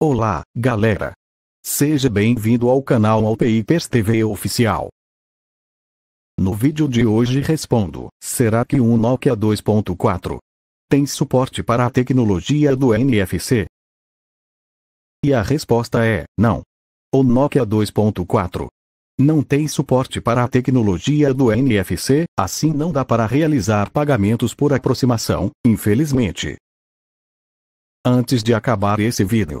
Olá, galera! Seja bem-vindo ao canal Alpeipers TV Oficial. No vídeo de hoje respondo, será que um Nokia 2.4 tem suporte para a tecnologia do NFC? E a resposta é, não. O Nokia 2.4 não tem suporte para a tecnologia do NFC, assim não dá para realizar pagamentos por aproximação, infelizmente. Antes de acabar esse vídeo,